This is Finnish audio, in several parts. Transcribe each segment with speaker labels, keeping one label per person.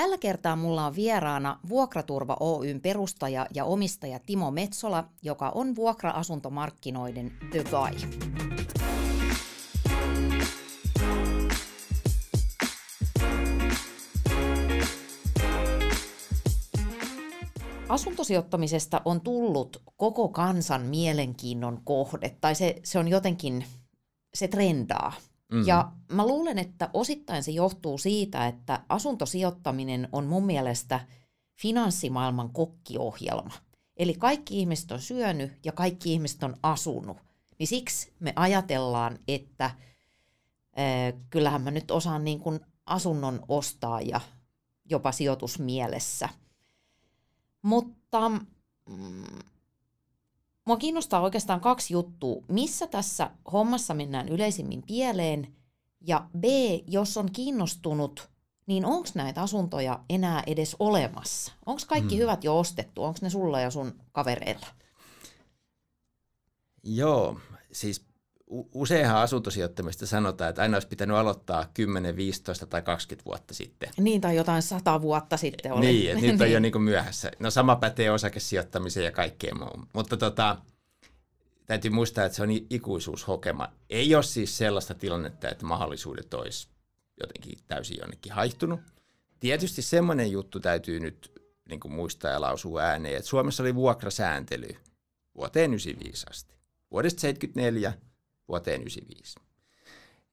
Speaker 1: Tällä kertaa mulla on vieraana Vuokraturva Oyn perustaja ja omistaja Timo Metsola, joka on vuokra-asuntomarkkinoiden The Guy. Asuntosijoittamisesta on tullut koko kansan mielenkiinnon kohde, tai se, se on jotenkin, se trendaa Mm. Ja mä luulen, että osittain se johtuu siitä, että asuntosijoittaminen on mun mielestä finanssimaailman kokkiohjelma. Eli kaikki ihmiset on syönyt ja kaikki ihmiset on asunut. Niin siksi me ajatellaan, että äh, kyllähän mä nyt osaan niin kuin asunnon ostaa ja jopa sijoitusmielessä. Mutta mm, Mua kiinnostaa oikeastaan kaksi juttua. Missä tässä hommassa mennään yleisimmin pieleen? Ja B, jos on kiinnostunut, niin onko näitä asuntoja enää edes olemassa? Onko kaikki hmm. hyvät jo ostettu? Onko ne sulla ja sun kavereilla?
Speaker 2: Joo, siis useinhan asuntosijoittamista sanotaan, että aina olisi pitänyt aloittaa 10, 15 tai 20 vuotta sitten.
Speaker 1: Niin, tai jotain 100 vuotta sitten oli. Niin, että nyt on jo niin kuin
Speaker 2: niinku myöhässä. No sama pätee osakesijoittamiseen ja kaikkeen muuhun. Mutta tota, täytyy muistaa, että se on ikuisuushokema. Ei ole siis sellaista tilannetta, että mahdollisuudet olisi jotenkin täysin jonnekin haihtunut. Tietysti semmoinen juttu täytyy nyt niin kuin muistaa ja lausua ääneen, että Suomessa oli vuokrasääntely vuoteen 1995 asti. Vuodesta 1974 vuoteen 1995.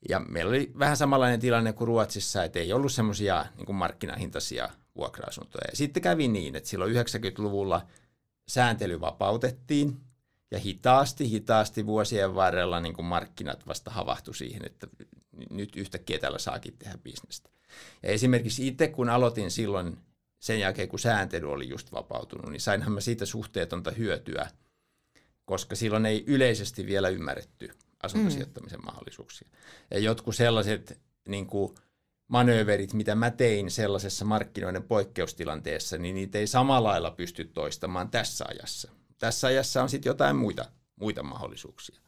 Speaker 2: Ja meillä oli vähän samanlainen tilanne kuin Ruotsissa, että ei ollut semmoisia niin markkinahintaisia vuokra-asuntoja. Ja sitten kävi niin, että silloin 90-luvulla sääntely vapautettiin ja hitaasti, hitaasti vuosien varrella niin kuin markkinat vasta havahtu siihen, että nyt yhtäkkiä tällä saakin tehdä bisnestä. Ja esimerkiksi itse kun aloitin silloin sen jälkeen, kun sääntely oli just vapautunut, niin sainhan mä siitä suhteetonta hyötyä, koska silloin ei yleisesti vielä ymmärretty asuntosijoittamisen mm. mahdollisuuksia. Ja jotkut sellaiset niin kuin manööverit, mitä mä tein sellaisessa markkinoiden poikkeustilanteessa, niin niitä ei samalla lailla pysty toistamaan tässä ajassa. Tässä ajassa on sitten jotain muita, muita mahdollisuuksia.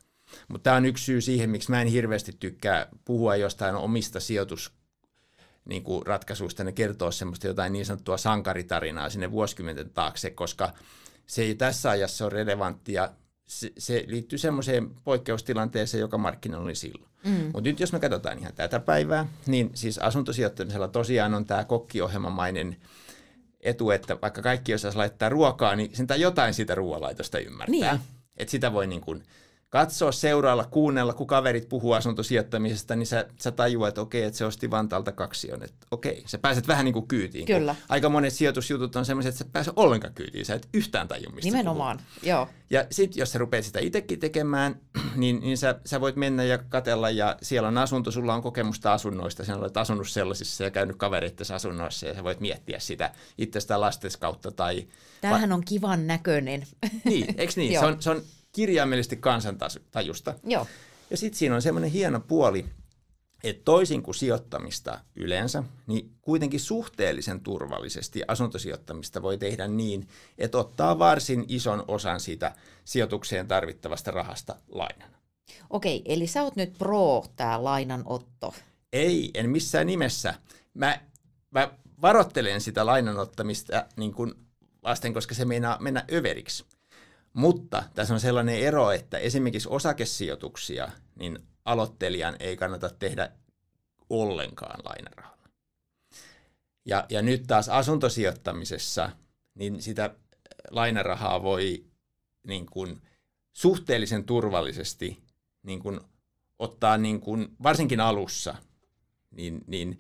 Speaker 2: Mutta tämä on yksi syy siihen, miksi mä en hirveästi tykkää puhua jostain omista sijoitus niin kuin ratkaisuista ne kertoo semmoista jotain niin sanottua sankaritarinaa sinne vuosikymmenten taakse, koska se ei tässä ajassa ole relevanttia se, se liittyy semmoiseen poikkeustilanteeseen, joka markkinoilla oli silloin. Mm. Mutta nyt jos me katsotaan ihan tätä päivää, niin siis asuntosijoittamisella tosiaan on tämä kokkiohjelmamainen etu, että vaikka kaikki osaisi laittaa ruokaa, niin sentään jotain siitä ruoalaitosta ymmärtää. Niin. Että sitä voi niin kuin katsoa, seurailla, kuunnella, kun kaverit puhuu asuntosijoittamisesta, niin sä, sä tajuat, että okei, että se osti Vantaalta on, Että okei, sä pääset vähän niin kuin kyytiin. Kyllä. Aika monet sijoitusjutut on semmoiset, että sä pääset ollenkaan kyytiin. Sä et yhtään taju, mistä Nimenomaan, puhuu. joo. Ja sitten jos sä rupeat sitä itsekin tekemään, niin, niin sä, sä, voit mennä ja katella ja siellä on asunto, sulla on kokemusta asunnoista, sä olet asunut sellaisissa ja käynyt kavereittes asunnoissa ja sä voit miettiä sitä itsestä lastes kautta. Tai
Speaker 1: Tämähän va- on kivan näköinen. Niin, eikö niin? se on, se
Speaker 2: on kirjaimellisesti kansantajusta. Joo. Ja sitten siinä on semmoinen hieno puoli, että toisin kuin sijoittamista yleensä, niin kuitenkin suhteellisen turvallisesti asuntosijoittamista voi tehdä niin, että ottaa varsin ison osan siitä sijoitukseen tarvittavasta rahasta lainana.
Speaker 1: Okei, eli sä oot nyt pro tämä lainanotto.
Speaker 2: Ei, en missään nimessä. Mä, mä varoittelen sitä lainanottamista äh, niin kuin vasten, koska se meinaa mennä överiksi. Mutta tässä on sellainen ero, että esimerkiksi osakesijoituksia niin aloittelijan ei kannata tehdä ollenkaan lainarahalla. Ja, ja nyt taas asuntosijoittamisessa, niin sitä lainarahaa voi niin kuin suhteellisen turvallisesti niin kuin ottaa niin kuin, varsinkin alussa, niin, niin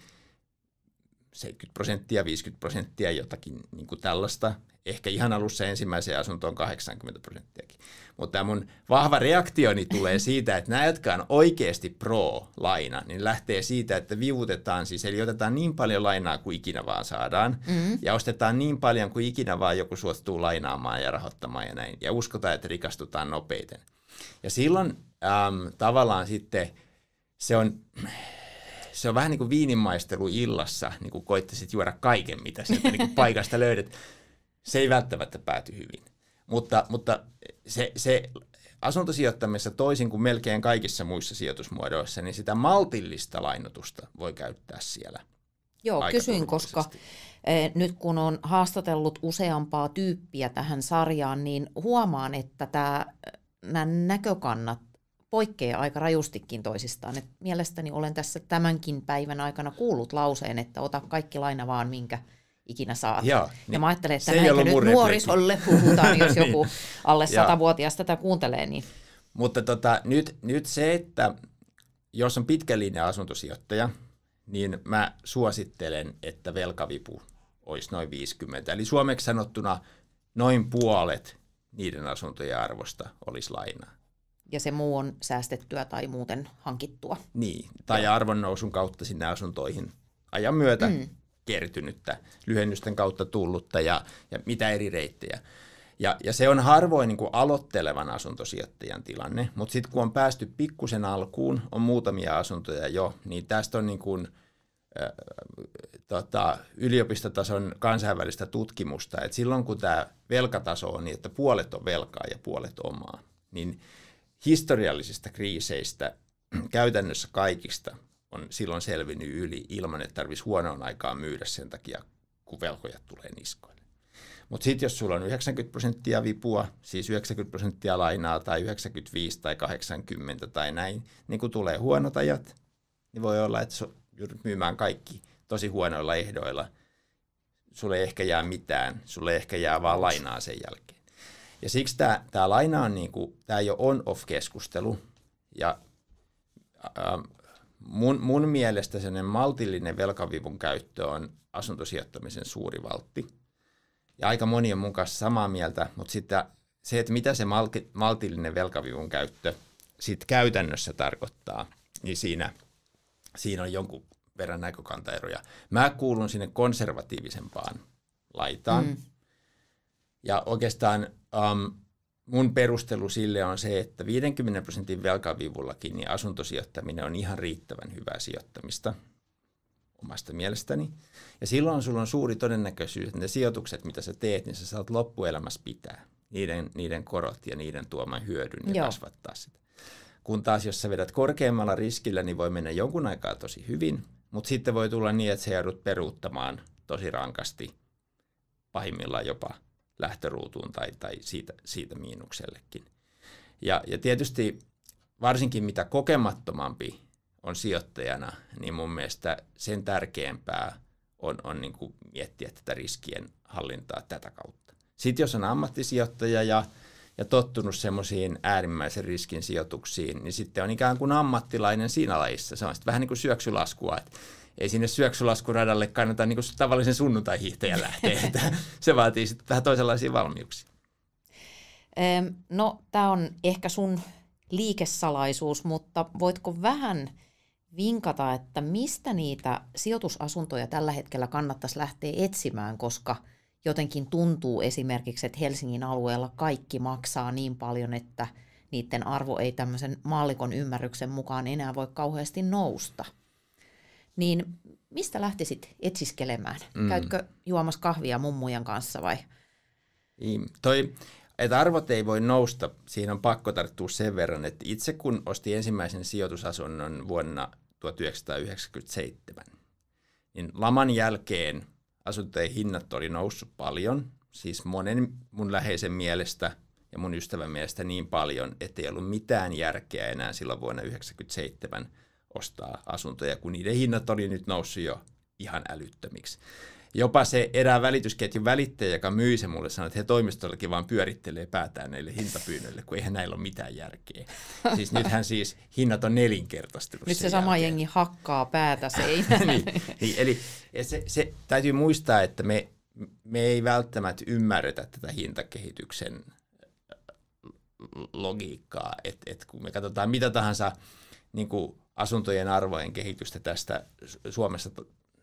Speaker 2: 70 prosenttia, 50 prosenttia jotakin niin kuin tällaista, ehkä ihan alussa ensimmäiseen asuntoon 80 prosenttiakin. Mutta tämä mun vahva reaktioni tulee siitä, että nämä, jotka on oikeasti pro-laina, niin lähtee siitä, että vivutetaan siis, eli otetaan niin paljon lainaa kuin ikinä vaan saadaan, mm. ja ostetaan niin paljon kuin ikinä vaan joku suostuu lainaamaan ja rahoittamaan ja näin, ja uskotaan, että rikastutaan nopeiten. Ja silloin äm, tavallaan sitten se on se on vähän niin kuin viinimaistelu illassa, niin kuin koittaisit juoda kaiken, mitä sieltä niin kuin paikasta löydät. se ei välttämättä pääty hyvin. Mutta, mutta se, se asuntosijoittamisessa toisin kuin melkein kaikissa muissa sijoitusmuodoissa, niin sitä maltillista lainotusta voi käyttää siellä.
Speaker 1: Joo, kysyin, koska e, nyt kun on haastatellut useampaa tyyppiä tähän sarjaan, niin huomaan, että tämä, nämä näkökannat poikkeaa aika rajustikin toisistaan. Et mielestäni olen tässä tämänkin päivän aikana kuullut lauseen, että ota kaikki laina vaan, minkä – ikinä saat. Ja, niin ja mä ajattelen, että näitä nyt murreplikki. nuorisolle puhutaan, jos niin. joku niin. alle satavuotias tätä kuuntelee. Niin.
Speaker 2: Mutta tota, nyt, nyt se, että jos on pitkä linja asuntosijoittaja, niin mä suosittelen, että velkavipu olisi noin 50. Eli suomeksi sanottuna noin puolet niiden asuntojen arvosta olisi lainaa.
Speaker 1: Ja se muu on säästettyä tai muuten hankittua.
Speaker 2: Niin, tai arvonnousun kautta sinne asuntoihin ajan myötä mm kertynyttä, lyhennysten kautta tullutta ja, ja mitä eri reittejä. Ja, ja se on harvoin niin kuin aloittelevan asuntosijoittajan tilanne, mutta sitten kun on päästy pikkusen alkuun, on muutamia asuntoja jo, niin tästä on niin kuin, äh, tota, yliopistotason kansainvälistä tutkimusta, että silloin kun tämä velkataso on niin, että puolet on velkaa ja puolet omaa, niin historiallisista kriiseistä, käytännössä kaikista, on silloin selvinnyt yli ilman, että tarvitsisi huonoon aikaan myydä sen takia, kun velkojat tulee niskoille. Mutta sitten jos sulla on 90 prosenttia vipua, siis 90 prosenttia lainaa tai 95 tai 80 tai näin, niin kun tulee huonot ajat, niin voi olla, että joudut myymään kaikki tosi huonoilla ehdoilla. Sulle ei ehkä jää mitään, sulle ei ehkä jää vaan lainaa sen jälkeen. Ja siksi tämä laina on, niinku, tämä ei ole on-off-keskustelu. Ja mun, mun mielestä sen maltillinen velkavivun käyttö on asuntosijoittamisen suuri valtti. Ja aika moni on mun kanssa samaa mieltä, mutta sitten se, että mitä se malki- maltillinen velkavivun käyttö sit käytännössä tarkoittaa, niin siinä, siinä on jonkun verran näkökantaeroja. Mä kuulun sinne konservatiivisempaan laitaan. Mm. Ja oikeastaan um, mun perustelu sille on se, että 50 prosentin velkavivullakin niin asuntosijoittaminen on ihan riittävän hyvää sijoittamista omasta mielestäni. Ja silloin sulla on suuri todennäköisyys, että ne sijoitukset, mitä sä teet, niin sä saat loppuelämässä pitää niiden, niiden korot ja niiden tuoman hyödyn ja Joo. kasvattaa sitä. Kun taas jos sä vedät korkeammalla riskillä, niin voi mennä jonkun aikaa tosi hyvin, mutta sitten voi tulla niin, että sä joudut peruuttamaan tosi rankasti, pahimmillaan jopa lähtöruutuun tai, tai siitä, siitä miinuksellekin. Ja, ja tietysti varsinkin mitä kokemattomampi on sijoittajana, niin mun mielestä sen tärkeämpää on, on niin kuin miettiä tätä riskien hallintaa tätä kautta. Sitten jos on ammattisijoittaja ja, ja tottunut semmoisiin äärimmäisen riskin sijoituksiin, niin sitten on ikään kuin ammattilainen siinä lajissa. Se on sitten vähän niin kuin syöksylaskua, että ei sinne syöksylaskuradalle kannata niin kuin tavallisen sunnuntai-hiihtäjän lähteä. Että se vaatii sitten vähän toisenlaisia valmiuksia.
Speaker 1: No, tämä on ehkä sun liikesalaisuus, mutta voitko vähän vinkata, että mistä niitä sijoitusasuntoja tällä hetkellä kannattaisi lähteä etsimään, koska jotenkin tuntuu esimerkiksi, että Helsingin alueella kaikki maksaa niin paljon, että niiden arvo ei tämmöisen maallikon ymmärryksen mukaan enää voi kauheasti nousta niin mistä lähtisit etsiskelemään? Mm. Käytkö juomassa kahvia mummujen kanssa vai?
Speaker 2: Niin, toi, että arvot ei voi nousta, siinä on pakko tarttua sen verran, että itse kun osti ensimmäisen sijoitusasunnon vuonna 1997, niin laman jälkeen asuntojen hinnat oli noussut paljon, siis monen mun läheisen mielestä ja mun ystävän mielestä niin paljon, että ei ollut mitään järkeä enää silloin vuonna 1997 ostaa asuntoja, kun niiden hinnat oli nyt noussut jo ihan älyttömiksi. Jopa se erään välitysketjun välittäjä, joka myi se mulle, sanoi, että he toimistollakin vaan pyörittelee päätään näille hintapyynnöille, kun eihän näillä ole mitään järkeä. Siis nythän siis hinnat on nelinkertaistunut. Nyt se sama
Speaker 1: jälkeen. jengi hakkaa päätä seinään. niin, niin, eli
Speaker 2: se, se, täytyy muistaa, että me, me ei välttämättä ymmärretä tätä hintakehityksen äh, logiikkaa, että et kun me katsotaan mitä tahansa niin kuin asuntojen arvojen kehitystä tästä Suomessa,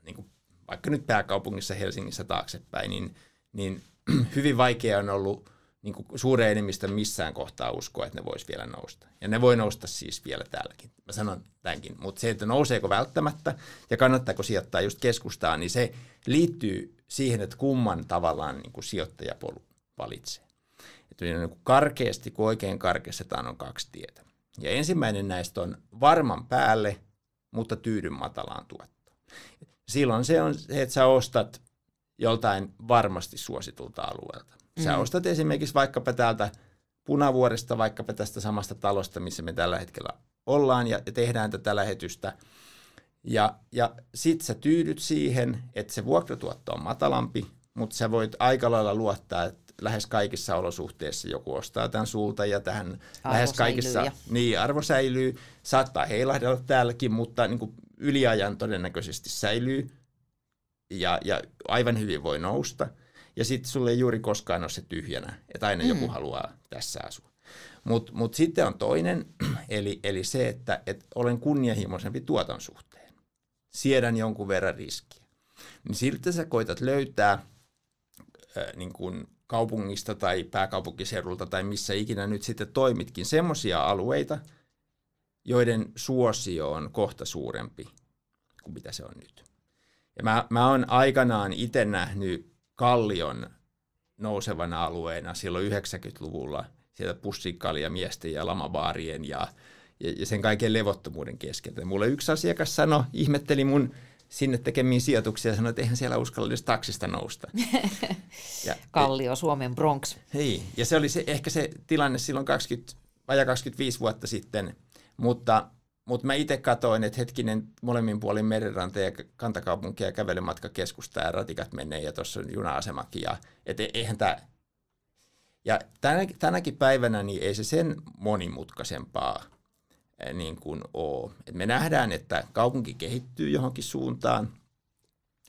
Speaker 2: niin kuin vaikka nyt pääkaupungissa Helsingissä taaksepäin, niin, niin hyvin vaikea on ollut niin kuin suuren enemmistön missään kohtaa uskoa, että ne voisi vielä nousta. Ja ne voi nousta siis vielä täälläkin. Mä sanon tämänkin. Mutta se, että nouseeko välttämättä ja kannattaako sijoittaa just keskustaan, niin se liittyy siihen, että kumman tavallaan niin kuin sijoittajapolu valitsee. Että niin kuin karkeasti, kun oikein karkeistetaan, on kaksi tietä. Ja ensimmäinen näistä on varman päälle, mutta tyydyn matalaan tuottoon. Silloin se on se, että sä ostat joltain varmasti suositulta alueelta. Sä mm. ostat esimerkiksi vaikkapa täältä Punavuoresta, vaikkapa tästä samasta talosta, missä me tällä hetkellä ollaan ja tehdään tätä lähetystä. Ja, ja sit sä tyydyt siihen, että se vuokratuotto on matalampi, mutta sä voit aika lailla luottaa, että lähes kaikissa olosuhteissa joku ostaa tämän sulta ja tähän arvo lähes kaikissa, säilyy ja. niin arvo säilyy, saattaa heilahdella täälläkin, mutta niin kuin yliajan todennäköisesti säilyy ja, ja aivan hyvin voi nousta. Ja sitten sulle ei juuri koskaan ole se tyhjänä, että aina mm. joku haluaa tässä asua. Mutta mut sitten on toinen, eli, eli se, että et olen kunnianhimoisempi tuoton suhteen. Siedän jonkun verran riskiä. Niin siltä sä koitat löytää äh, niin kun kaupungista tai pääkaupunkiseudulta tai missä ikinä nyt sitten toimitkin, semmoisia alueita, joiden suosio on kohta suurempi kuin mitä se on nyt. Ja mä, mä oon aikanaan itse nähnyt Kallion nousevana alueena silloin 90-luvulla sieltä pussikkalia miesten ja lamabaarien ja, ja, ja sen kaiken levottomuuden keskeltä. Mulle yksi asiakas sanoi, ihmetteli mun sinne tekemiin sijoituksia ja sanoi, että eihän siellä uskalla edes taksista nousta. ja, Kallio,
Speaker 1: Suomen Bronx.
Speaker 2: Hei, ja se oli se, ehkä se tilanne silloin 20, vajaa 25 vuotta sitten, mutta, mutta mä itse katoin, että hetkinen molemmin puolin merenranta ja kantakaupunkia ja kävelymatkakeskusta ja ratikat menee ja tuossa on juna-asemakin. Ja, et e-, eihän tämä ja tänä, tänäkin päivänä niin ei se sen monimutkaisempaa Eh, niin kuin ole. Et me nähdään, että kaupunki kehittyy johonkin suuntaan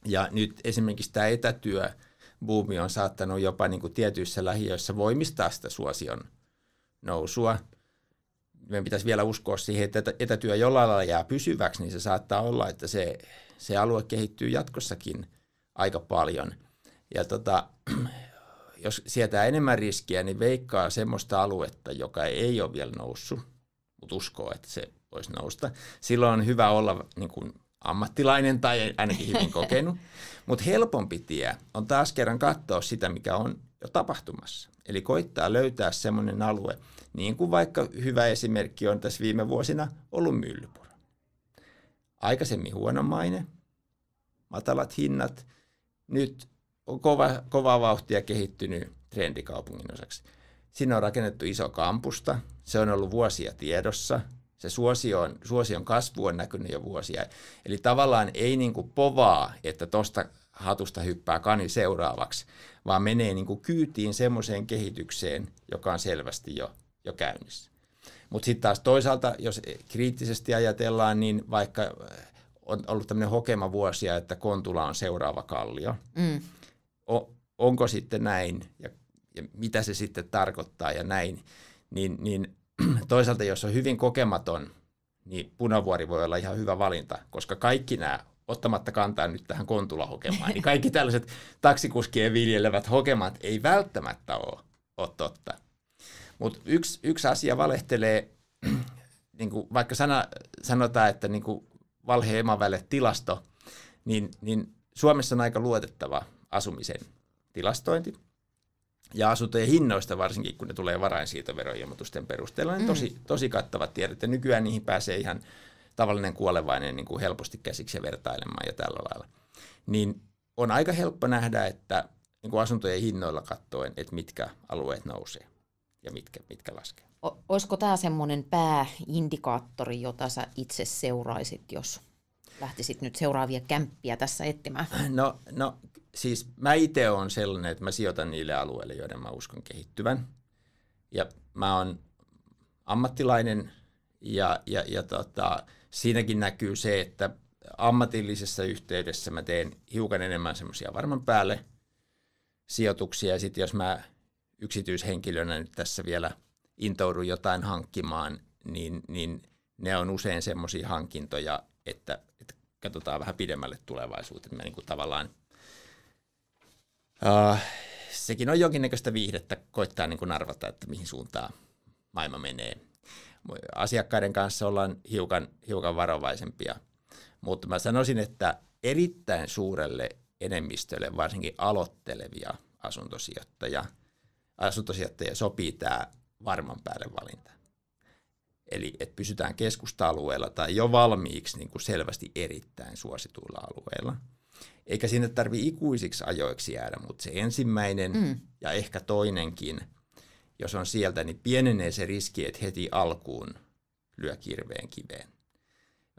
Speaker 2: ja nyt esimerkiksi tämä etätyöbuumi on saattanut jopa niin kuin tietyissä lähiöissä voimistaa sitä suosion nousua. Meidän pitäisi vielä uskoa siihen, että etätyö jollain lailla jää pysyväksi, niin se saattaa olla, että se, se alue kehittyy jatkossakin aika paljon. Ja tota, jos sietää enemmän riskiä, niin veikkaa semmoista aluetta, joka ei ole vielä noussut mutta uskoo, että se voisi nousta. Silloin on hyvä olla niin kuin ammattilainen tai ainakin hyvin kokenut. Mutta helpompi tie on taas kerran katsoa sitä, mikä on jo tapahtumassa. Eli koittaa löytää semmoinen alue, niin kuin vaikka hyvä esimerkki on tässä viime vuosina ollut myllypuro. Aikaisemmin maine, matalat hinnat, nyt on kova, kovaa vauhtia kehittynyt trendikaupungin osaksi. Sinne on rakennettu iso kampusta, se on ollut vuosia tiedossa, se suosion, suosion kasvu on näkynyt jo vuosia. Eli tavallaan ei niin kuin povaa, että tuosta hatusta hyppää kani seuraavaksi, vaan menee niin kuin kyytiin semmoiseen kehitykseen, joka on selvästi jo, jo käynnissä. Mutta sitten taas toisaalta, jos kriittisesti ajatellaan, niin vaikka äh, on ollut tämmöinen hokema vuosia, että Kontula on seuraava kallio. Mm. O, onko sitten näin ja ja mitä se sitten tarkoittaa ja näin, niin, niin toisaalta jos on hyvin kokematon, niin punavuori voi olla ihan hyvä valinta, koska kaikki nämä ottamatta kantaa nyt tähän Kontula-hokemaan, niin kaikki tällaiset taksikuskien viljelevät hokemat ei välttämättä ole, ole totta. Mutta yksi, yksi asia valehtelee, niin kuin vaikka sana, sanotaan, että niin kuin valhe emavälle tilasto, niin, niin Suomessa on aika luotettava asumisen tilastointi ja asuntojen hinnoista varsinkin, kun ne tulee varainsiirtoveroilmoitusten perusteella, niin mm. tosi, tosi kattavat tiedot. Ja nykyään niihin pääsee ihan tavallinen kuolevainen niin kuin helposti käsiksi ja vertailemaan ja tällä lailla. Niin on aika helppo nähdä, että niin kuin asuntojen hinnoilla katsoen, että mitkä alueet nousee ja mitkä, mitkä laskee.
Speaker 1: O, olisiko tämä semmoinen pääindikaattori, jota sä itse seuraisit, jos lähtisit nyt seuraavia kämppiä tässä etsimään?
Speaker 2: No, no siis mä itse olen sellainen, että mä sijoitan niille alueille, joiden mä uskon kehittyvän. Ja mä oon ammattilainen ja, ja, ja tota, siinäkin näkyy se, että ammatillisessa yhteydessä mä teen hiukan enemmän semmoisia varman päälle sijoituksia. Ja sitten jos mä yksityishenkilönä nyt tässä vielä intoudun jotain hankkimaan, niin, niin ne on usein semmoisia hankintoja, että katsotaan vähän pidemmälle tulevaisuuteen. Mä niin kuin tavallaan, uh, sekin on jonkinnäköistä viihdettä koittaa niin kuin arvata, että mihin suuntaan maailma menee. Asiakkaiden kanssa ollaan hiukan, hiukan varovaisempia, mutta mä sanoisin, että erittäin suurelle enemmistölle, varsinkin aloittelevia asuntosijoittajia, asuntosijoittajia sopii tämä varman päälle valinta. Eli että pysytään keskusta-alueella tai jo valmiiksi niin kuin selvästi erittäin suosituilla alueilla. Eikä sinne tarvi ikuisiksi ajoiksi jäädä, mutta se ensimmäinen mm. ja ehkä toinenkin, jos on sieltä, niin pienenee se riski, että heti alkuun lyö kirveen kiveen.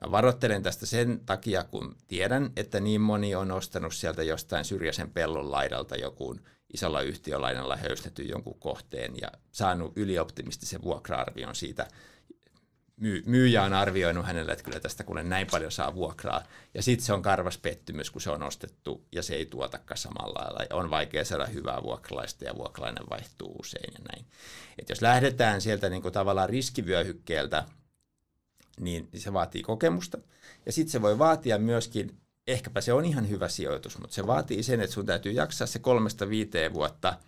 Speaker 2: Mä varoittelen tästä sen takia, kun tiedän, että niin moni on ostanut sieltä jostain syrjäisen pellon laidalta joku isolla yhtiölainalla höystetty jonkun kohteen ja saanut ylioptimistisen vuokra-arvion siitä – myy, myyjä on arvioinut hänelle, että kyllä tästä kuule näin paljon saa vuokraa. Ja sitten se on karvas pettymys, kun se on ostettu ja se ei tuotakaan samalla lailla. On vaikea saada hyvää vuokralaista ja vuokralainen vaihtuu usein ja näin. Et jos lähdetään sieltä niin kuin tavallaan riskivyöhykkeeltä, niin se vaatii kokemusta. Ja sitten se voi vaatia myöskin, ehkäpä se on ihan hyvä sijoitus, mutta se vaatii sen, että sun täytyy jaksaa se kolmesta viiteen vuotta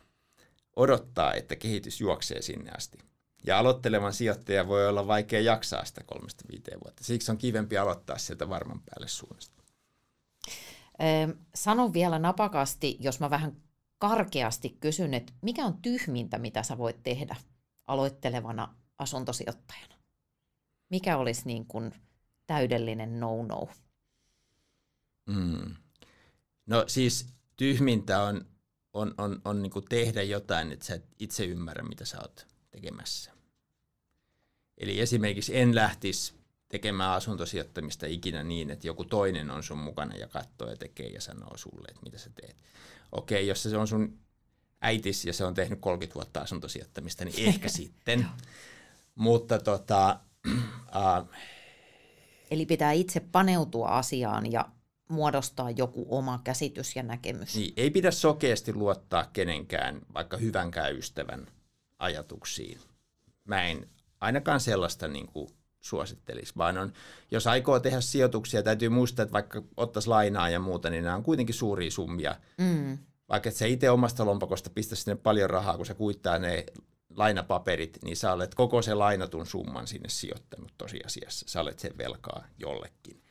Speaker 2: odottaa, että kehitys juoksee sinne asti. Ja aloittelevan sijoittaja voi olla vaikea jaksaa sitä kolmesta viiteen vuotta. Siksi on kivempi aloittaa sieltä varman päälle suunnasta.
Speaker 1: Öö, sano vielä napakasti, jos mä vähän karkeasti kysyn, että mikä on tyhmintä, mitä sä voit tehdä aloittelevana asuntosijoittajana? Mikä olisi niin kuin täydellinen no-no?
Speaker 2: Mm. No siis tyhmintä on, on, on, on niin kuin tehdä jotain, että sä et itse ymmärrä, mitä sä oot tekemässä. Eli esimerkiksi en lähtisi tekemään asuntosijoittamista ikinä niin, että joku toinen on sun mukana ja katsoo ja tekee ja sanoo sulle, että mitä sä teet. Okei, jos se on sun äitis ja se on tehnyt 30 vuotta asuntosijoittamista, niin ehkä sitten. Mutta tota, Uh,
Speaker 1: Eli pitää itse paneutua asiaan ja muodostaa joku oma käsitys ja näkemys.
Speaker 2: Niin, ei pidä sokeasti luottaa kenenkään, vaikka hyvänkään ystävän ajatuksiin. Mä en ainakaan sellaista niin kuin suosittelisi, vaan on, jos aikoo tehdä sijoituksia, täytyy muistaa, että vaikka ottaisi lainaa ja muuta, niin nämä on kuitenkin suuria summia. Mm. Vaikka et itse omasta lompakosta pistä sinne paljon rahaa, kun se kuittaa ne lainapaperit, niin sä olet koko sen lainatun summan sinne sijoittanut tosiasiassa. Sä olet sen velkaa jollekin.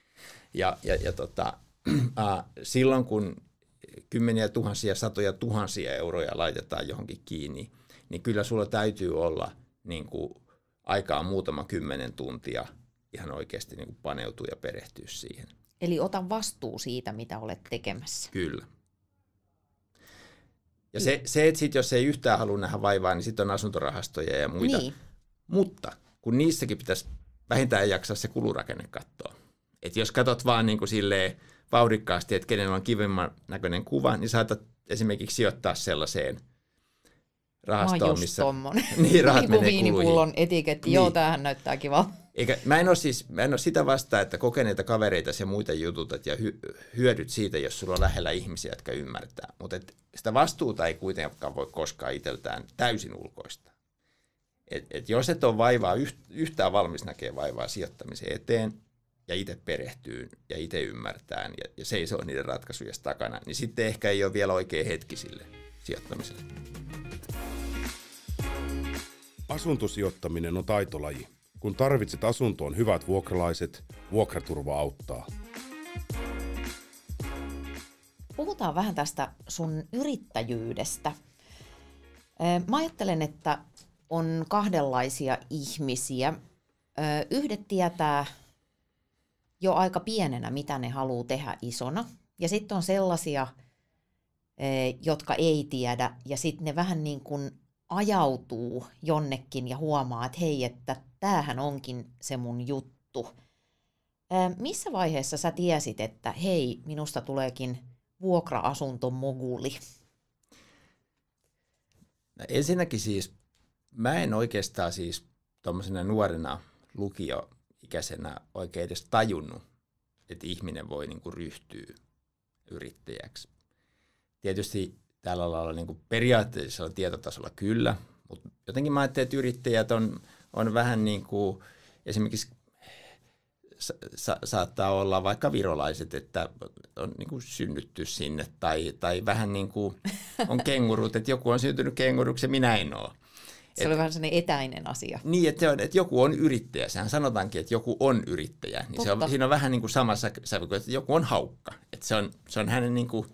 Speaker 2: Ja, ja, ja tota, äh, silloin kun kymmeniä tuhansia, satoja tuhansia euroja laitetaan johonkin kiinni, niin kyllä sulla täytyy olla niin kuin, aikaa muutama kymmenen tuntia ihan oikeasti niin kuin paneutua ja perehtyä siihen.
Speaker 1: Eli ota vastuu siitä, mitä olet tekemässä.
Speaker 2: Kyllä. Ja se, niin. se että sit, jos ei yhtään halua nähdä vaivaa, niin sitten on asuntorahastoja ja muita. Niin. Mutta kun niissäkin pitäisi vähintään jaksaa se kulurakenne katsoa. Et jos katsot vaan niin kuin silleen vauhdikkaasti, että kenellä on kivemman näköinen kuva, niin saatat esimerkiksi sijoittaa sellaiseen – rahastoa, Mä missä, niin, rahat niinku menee viinipullon etiketti, niin. joo, tämähän
Speaker 1: näyttää kiva.
Speaker 2: Eikä, mä, en ole siis, mä en ole sitä vastaan, että kokeneita kavereita ja muita jututat ja hy, hyödyt siitä, jos sulla on lähellä ihmisiä, jotka ymmärtää. Mutta sitä vastuuta ei kuitenkaan voi koskaan iteltään täysin ulkoista. Et, et jos et ole vaivaa, yht, yhtään valmis näkee vaivaa sijoittamisen eteen ja itse perehtyy ja itse ymmärtää ja, ja seisoo niiden ratkaisujen takana, niin sitten ehkä ei ole vielä oikea hetki sille sijoittamiselle. Asuntosijoittaminen on taitolaji. Kun tarvitset asuntoon hyvät vuokralaiset, vuokraturva auttaa.
Speaker 1: Puhutaan vähän tästä sun yrittäjyydestä. Mä ajattelen, että on kahdenlaisia ihmisiä. Yhdet tietää jo aika pienenä, mitä ne haluaa tehdä isona. Ja sitten on sellaisia – jotka ei tiedä, ja sitten ne vähän niin kuin ajautuu jonnekin ja huomaa, että hei, että tämähän onkin se mun juttu. Missä vaiheessa sä tiesit, että hei, minusta tuleekin vuokra-asuntomoguli?
Speaker 2: No ensinnäkin siis, mä en oikeastaan siis tuommoisena nuorena lukioikäisenä oikein edes tajunnut, että ihminen voi niinku ryhtyä yrittäjäksi tietysti tällä lailla niin kuin periaatteellisella tietotasolla kyllä, mutta jotenkin mä ajattelen, että yrittäjät on, on vähän niin kuin esimerkiksi sa- saattaa olla vaikka virolaiset, että on niin kuin synnytty sinne tai, tai vähän niin kuin on kengurut, että joku on syntynyt kenguruksi ja minä en ole.
Speaker 1: Se et, oli vähän sellainen etäinen asia.
Speaker 2: Niin, että, se on, että joku on yrittäjä. Sehän sanotaankin, että joku on yrittäjä. Niin se on, siinä on vähän niin kuin samassa että joku on haukka. Että se, on, se on hänen niin kuin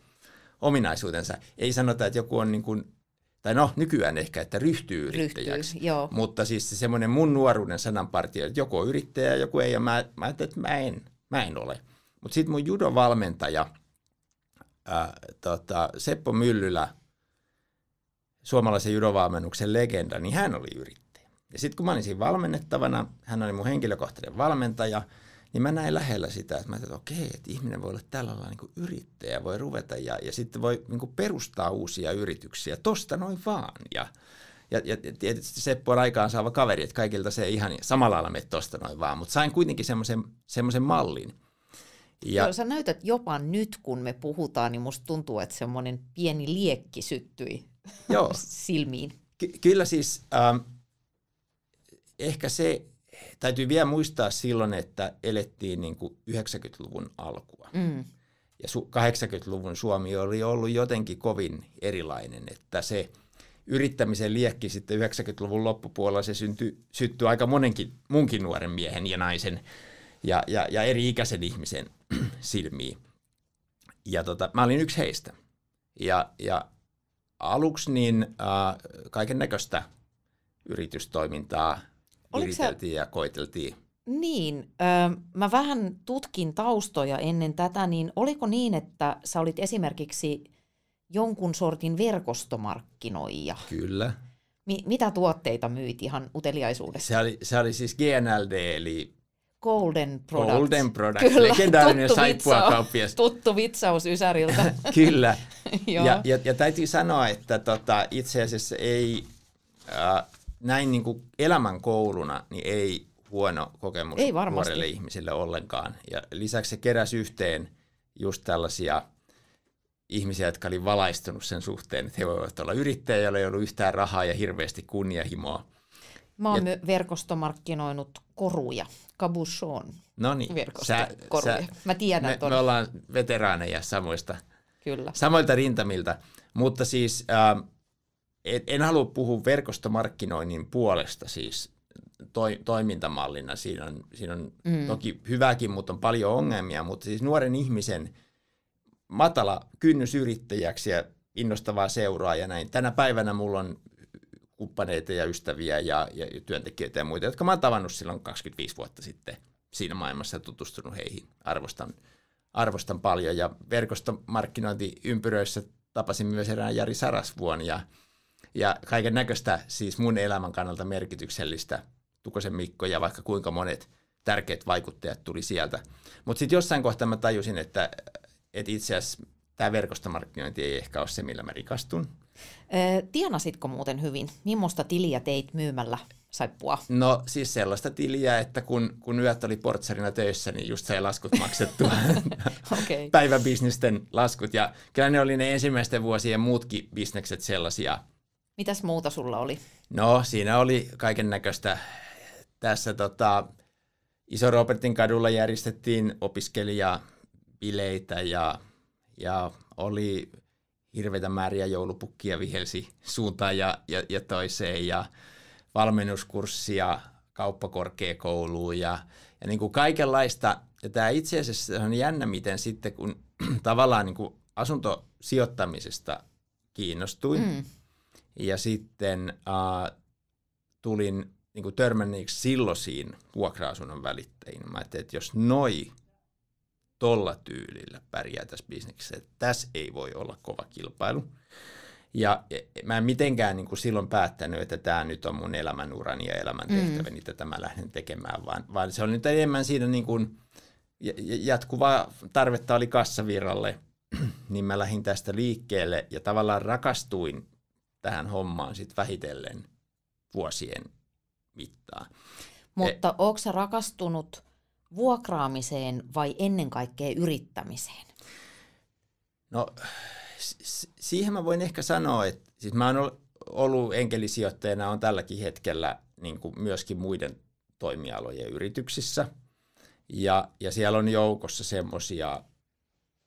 Speaker 2: ominaisuutensa. Ei sanota, että joku on niin kuin, tai no nykyään ehkä, että ryhtyy yrittäjäksi. Ryhtyy, joo. Mutta siis semmoinen mun nuoruuden sananpartio, että joku on yrittäjä, joku ei, ja mä, mä ajattelin, että mä en, mä en ole. Mutta sitten mun judovalmentaja, ää, tota, Seppo Myllylä, suomalaisen judovalmennuksen legenda, niin hän oli yrittäjä. Ja sitten kun mä olin siinä valmennettavana, hän oli mun henkilökohtainen valmentaja – niin mä näin lähellä sitä, että mä ajattelin, että okei, että ihminen voi olla tällä lailla niin yrittäjä, voi ruveta ja, ja sitten voi niin perustaa uusia yrityksiä, tosta noin vaan. Ja, ja, ja tietysti Seppo on aikaansaava kaveri, että kaikilta se ei ihan samalla lailla mene tosta noin vaan, mutta sain kuitenkin semmoisen mallin. Ja, Joo, sä
Speaker 1: näytät jopa nyt, kun me puhutaan, niin musta tuntuu, että semmoinen pieni liekki syttyi joo. silmiin.
Speaker 2: Ky- kyllä siis ähm, ehkä se, täytyy vielä muistaa silloin, että elettiin niin kuin 90-luvun alkua. Mm. Ja 80-luvun Suomi oli ollut jotenkin kovin erilainen, että se yrittämisen liekki sitten 90-luvun loppupuolella, se syntyi, syttyi aika monenkin munkin nuoren miehen ja naisen ja, ja, ja eri-ikäisen ihmisen silmiin. Ja tota, mä olin yksi heistä. Ja, ja aluksi niin äh, kaiken näköistä yritystoimintaa – Yriteltiin se... ja koiteltiin.
Speaker 1: Niin, öö, mä vähän tutkin taustoja ennen tätä, niin oliko niin, että sä olit esimerkiksi jonkun sortin verkostomarkkinoija? Kyllä. Mi- mitä tuotteita myit ihan uteliaisuudessa?
Speaker 2: Se oli, se oli siis GNLD, eli
Speaker 1: Golden Products. Golden Products, Kyllä, legendaarinen saippuakauppias. Tuttu vitsaus Ysäriltä. Kyllä.
Speaker 2: ja, ja, ja täytyy sanoa, että tota, itse asiassa ei, äh, näin niin kuin elämän kouluna niin ei huono kokemus ei varmasti. nuorille ihmisille ollenkaan. Ja lisäksi se keräsi yhteen just tällaisia ihmisiä, jotka oli valaistunut sen suhteen, että he voivat olla yrittäjä, joilla ei ollut yhtään rahaa ja hirveästi kunnianhimoa.
Speaker 1: Mä oon ja... verkostomarkkinoinut koruja, kabushon No niin, sä, sä, Mä tiedän me, me ollaan
Speaker 2: veteraaneja samoista, Kyllä. samoilta rintamilta, mutta siis äh, et, en halua puhua verkostomarkkinoinnin puolesta siis toi, toimintamallina. Siinä on, siinä on mm. toki hyväkin, mutta on paljon ongelmia, mutta siis nuoren ihmisen matala kynnys yrittäjäksi ja innostavaa seuraa ja näin. Tänä päivänä mulla on kumppaneita ja ystäviä ja, ja työntekijöitä ja muita, jotka mä oon tavannut silloin 25 vuotta sitten siinä maailmassa ja tutustunut heihin. Arvostan, arvostan paljon ja verkostomarkkinointiympyröissä tapasin myös erään Jari Sarasvuon ja ja kaiken näköistä siis mun elämän kannalta merkityksellistä. Tukosen Mikko ja vaikka kuinka monet tärkeät vaikuttajat tuli sieltä. Mutta sitten jossain kohtaa mä tajusin, että, että itse asiassa tämä verkostomarkkinointi ei ehkä ole se, millä mä rikastun.
Speaker 1: Öö, tienasitko muuten hyvin? Mimmosta tiliä teit myymällä saippua?
Speaker 2: No siis sellaista tiliä, että kun, kun yöt oli portsarina töissä, niin just sai laskut maksettua. okay. Päiväbisnisten laskut. Ja kyllä ne oli ne ensimmäisten vuosien muutkin bisnekset sellaisia –
Speaker 1: Mitäs muuta sulla oli?
Speaker 2: No siinä oli kaiken näköistä. Tässä tota, Iso Robertin kadulla järjestettiin opiskelijabileitä ja, ja oli hirveitä määriä joulupukkia vihelsi suuntaan ja, ja, ja toiseen ja valmennuskurssia kauppakorkeakouluun ja, ja niin kuin kaikenlaista. Ja tämä itse asiassa on jännä, miten sitten kun tavallaan niin kuin asuntosijoittamisesta kiinnostuin, mm ja sitten äh, tulin niin kuin törmänneeksi silloisiin vuokra-asunnon välittäjiin. Mä ajattelin, että jos noi tolla tyylillä pärjää tässä bisneksessä, että tässä ei voi olla kova kilpailu. Ja e, e, mä en mitenkään niin kuin silloin päättänyt, että tämä nyt on mun elämänurani ja elämäntehtäväni, mm. tätä mä lähden tekemään, vaan, vaan se oli nyt enemmän siinä niin kuin, jatkuvaa tarvetta oli kassavirralle, niin mä lähdin tästä liikkeelle ja tavallaan rakastuin tähän hommaan sitten vähitellen vuosien
Speaker 1: mittaan. Mutta e- onko rakastunut vuokraamiseen vai ennen kaikkea yrittämiseen?
Speaker 2: No siihen mä voin ehkä sanoa, että siis mä oon ollut enkelisijoittajana on tälläkin hetkellä niin kuin myöskin muiden toimialojen yrityksissä. Ja, ja siellä on joukossa semmoisia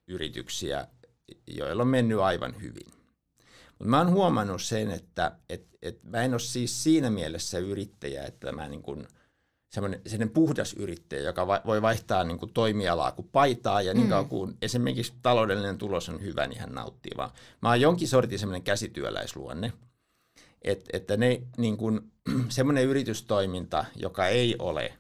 Speaker 2: yrityksiä, joilla on mennyt aivan hyvin. Mutta mä oon huomannut sen, että et, et mä en ole siis siinä mielessä yrittäjä, että mä niin kuin sellainen puhdas yrittäjä, joka va- voi vaihtaa niin kuin toimialaa kuin paitaa ja niin mm. kauan kuin esimerkiksi taloudellinen tulos on hyvä, niin hän nauttii vaan. Mä oon jonkin sortin semmoinen käsityöläisluonne, et, että ne, niin kuin, semmoinen yritystoiminta, joka ei ole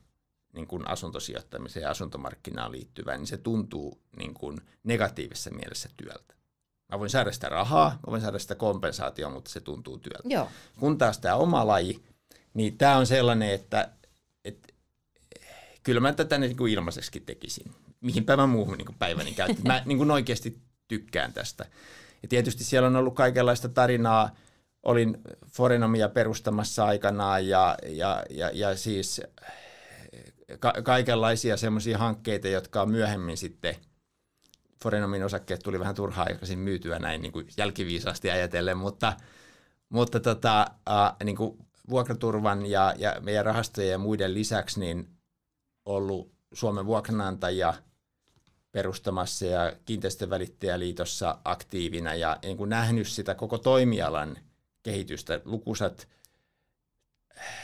Speaker 2: niin kuin asuntosijoittamiseen ja asuntomarkkinaan liittyvää, niin se tuntuu niin kuin negatiivisessa mielessä työltä. Mä voin saada sitä rahaa, mä voin saada sitä kompensaatiota, mutta se tuntuu työltä. Joo. Kun taas tämä oma laji, niin tämä on sellainen, että et, kyllä mä tätä niin kuin ilmaiseksi tekisin. Mihin päivän muuhun niin kuin päiväni käytän. Mä niin kuin oikeasti tykkään tästä. Ja tietysti siellä on ollut kaikenlaista tarinaa. Olin Forenomia perustamassa aikanaan ja, ja, ja, ja siis ka- kaikenlaisia semmoisia hankkeita, jotka on myöhemmin sitten – Forenomin osakkeet tuli vähän turhaa aikaisin myytyä näin niin kuin jälkiviisaasti ajatellen, mutta, mutta tota, äh, niin kuin vuokraturvan ja, ja meidän rahastojen ja muiden lisäksi niin ollut Suomen vuokranantaja perustamassa ja kiinteistövälittäjäliitossa aktiivina ja niin kuin nähnyt sitä koko toimialan kehitystä, lukuisat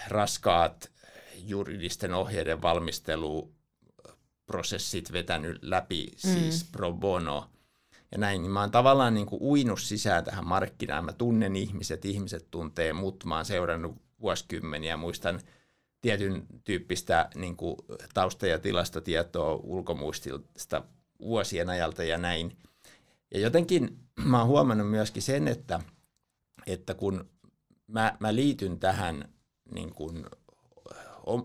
Speaker 2: raskaat juridisten ohjeiden valmistelu, prosessit vetänyt läpi, mm. siis mm. pro bono ja näin, niin mä oon tavallaan niin kuin uinut sisään tähän markkinaan. Mä tunnen ihmiset, ihmiset tuntee mut, mä oon seurannut vuosikymmeniä, muistan tietyn tyyppistä niin kuin tausta- ja tilastotietoa ulkomuistilta vuosien ajalta ja näin. Ja jotenkin mä oon huomannut myöskin sen, että, että kun mä, mä liityn tähän niin kuin